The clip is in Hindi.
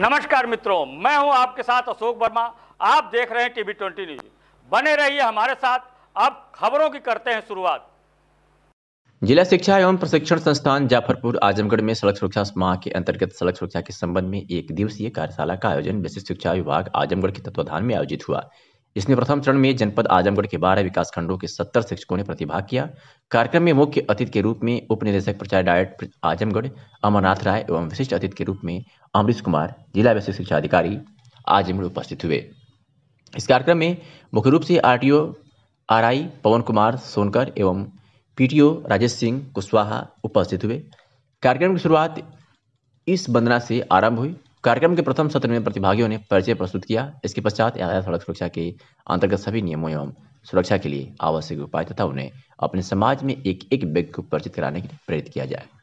नमस्कार मित्रों मैं हूं आपके साथ अशोक वर्मा आप देख रहे हैं टीवी ट्वेंटी न्यूज बने रहिए हमारे साथ अब खबरों की करते हैं शुरुआत जिला शिक्षा एवं प्रशिक्षण संस्थान जाफरपुर आजमगढ़ में सड़क सुरक्षा माह के अंतर्गत सड़क सुरक्षा के संबंध में एक दिवसीय कार्यशाला का आयोजन विशिष्ट शिक्षा विभाग आजमगढ़ के तत्वाधान में आयोजित हुआ इसमें प्रथम चरण में जनपद आजमगढ़ के बारह विकास खंडों के सत्तर शिक्षकों ने प्रतिभाग किया कार्यक्रम में मुख्य अतिथि के रूप में उप निदेशक प्रचार डायट आजमगढ़ अमरनाथ राय एवं विशिष्ट अतिथि के रूप में अमरीश कुमार जिला विशेष शिक्षा अधिकारी आजमगढ़ उपस्थित हुए इस कार्यक्रम में मुख्य रूप से आर आरआई पवन कुमार सोनकर एवं पीटीओ राजेश सिंह कुशवाहा उपस्थित हुए कार्यक्रम की शुरुआत इस वंदना से आरंभ हुई कार्यक्रम के प्रथम सत्र में प्रतिभागियों ने परिचय प्रस्तुत किया इसके पश्चात यातायात सड़क सुरक्षा के अंतर्गत सभी नियमों एवं सुरक्षा के लिए आवश्यक उपाय तथा उन्हें अपने समाज में एक एक व्यक्ति को परिचित कराने के लिए प्रेरित किया जाए